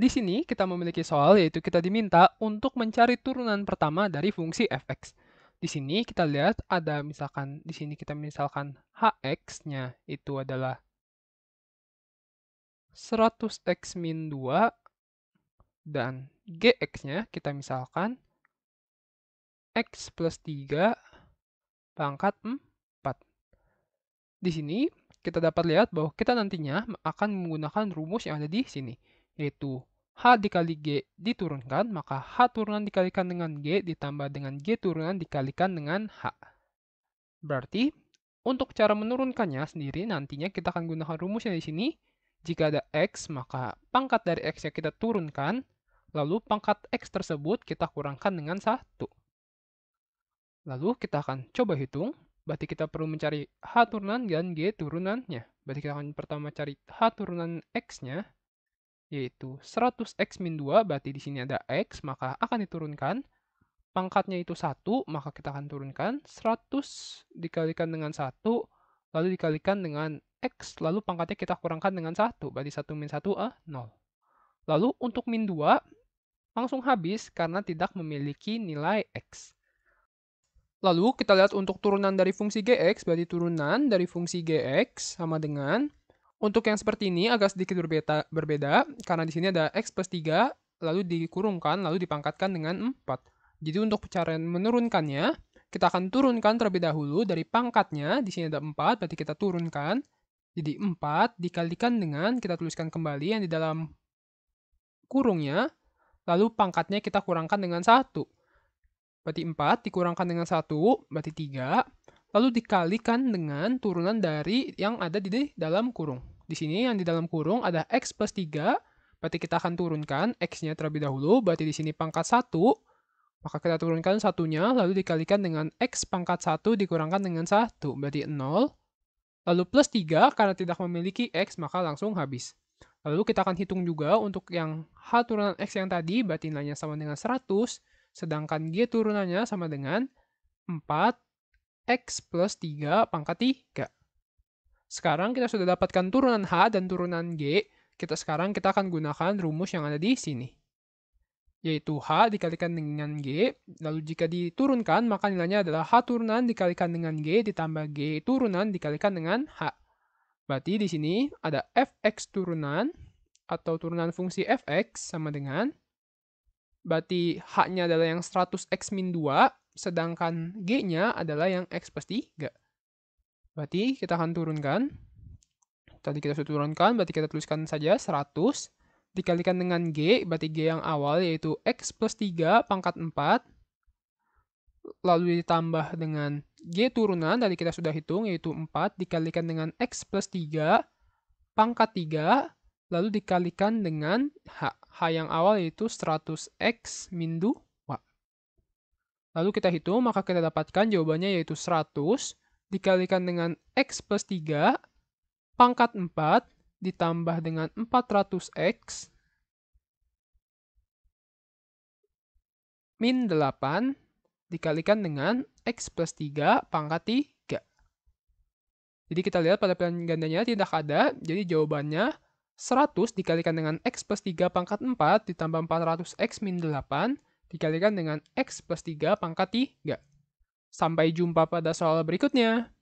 Di sini kita memiliki soal yaitu kita diminta untuk mencari turunan pertama dari fungsi fx. Di sini kita lihat ada misalkan di sini kita misalkan hx-nya itu adalah 100x min 2 dan gx-nya kita misalkan x plus 3 pangkat 4. Di sini kita dapat lihat bahwa kita nantinya akan menggunakan rumus yang ada di sini, yaitu H dikali G diturunkan, maka H turunan dikalikan dengan G ditambah dengan G turunan dikalikan dengan H. Berarti, untuk cara menurunkannya sendiri, nantinya kita akan gunakan rumusnya di sini. Jika ada X, maka pangkat dari x yang kita turunkan, lalu pangkat X tersebut kita kurangkan dengan satu Lalu kita akan coba hitung, berarti kita perlu mencari H turunan dan G turunannya. Berarti kita akan pertama cari H turunan X-nya, yaitu 100x-2, berarti di sini ada x, maka akan diturunkan. Pangkatnya itu 1, maka kita akan turunkan. 100 dikalikan dengan 1, lalu dikalikan dengan x, lalu pangkatnya kita kurangkan dengan 1, berarti 1 min 1, eh, 0. Lalu untuk min 2, langsung habis karena tidak memiliki nilai x. Lalu kita lihat untuk turunan dari fungsi gx, berarti turunan dari fungsi gx sama dengan untuk yang seperti ini agak sedikit berbeda, berbeda karena di sini ada x plus 3, lalu dikurungkan, lalu dipangkatkan dengan 4. Jadi untuk cara menurunkannya, kita akan turunkan terlebih dahulu dari pangkatnya, di sini ada 4, berarti kita turunkan. Jadi 4 dikalikan dengan, kita tuliskan kembali yang di dalam kurungnya, lalu pangkatnya kita kurangkan dengan 1. Berarti 4 dikurangkan dengan 1, berarti 3 lalu dikalikan dengan turunan dari yang ada di dalam kurung. Di sini yang di dalam kurung ada x plus 3, berarti kita akan turunkan x-nya terlebih dahulu, berarti di sini pangkat 1, maka kita turunkan satunya, lalu dikalikan dengan x pangkat 1 dikurangkan dengan 1, berarti 0. Lalu plus 3, karena tidak memiliki x, maka langsung habis. Lalu kita akan hitung juga untuk yang H turunan X yang tadi, berarti nilainya sama dengan 100, sedangkan G turunannya sama dengan 4 X plus 3 pangkat 3. Sekarang kita sudah dapatkan turunan H dan turunan G, kita sekarang kita akan gunakan rumus yang ada di sini. Yaitu H dikalikan dengan G, lalu jika diturunkan maka nilainya adalah H turunan dikalikan dengan G ditambah G turunan dikalikan dengan H. Berarti di sini ada fx turunan atau turunan fungsi fx sama dengan berarti h-nya adalah yang 100x min 2 sedangkan G-nya adalah yang X plus 3. Berarti kita akan turunkan. Tadi kita sudah turunkan, berarti kita tuliskan saja 100. Dikalikan dengan G, berarti G yang awal yaitu X plus 3 pangkat 4. Lalu ditambah dengan G turunan, tadi kita sudah hitung yaitu 4. Dikalikan dengan X plus 3 pangkat 3. Lalu dikalikan dengan H. H yang awal yaitu 100X min 2 Lalu kita hitung, maka kita dapatkan jawabannya yaitu 100 dikalikan dengan X plus 3 pangkat 4 ditambah dengan 400X min 8 dikalikan dengan X plus 3 pangkat 3. Jadi kita lihat pada pilihan gandanya tidak ada, jadi jawabannya 100 dikalikan dengan X plus 3 pangkat 4 ditambah 400X min 8 dikalikan dengan X plus 3 pangkat 3. Sampai jumpa pada soal berikutnya.